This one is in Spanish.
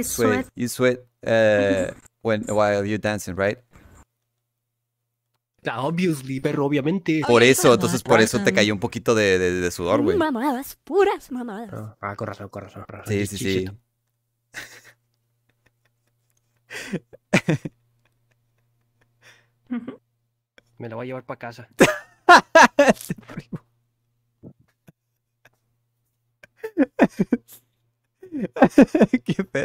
Este you sweat uh, when while you're dancing, right? Ah, obviously, pero obviamente. Por eso, entonces por eso te cayó un poquito de, de, sudor, güey. Mamadas, puras mamadas. Ah, corazón. Ah, corazón, con Sí, sí, sí. Me la voy a llevar para casa. Qué pedo.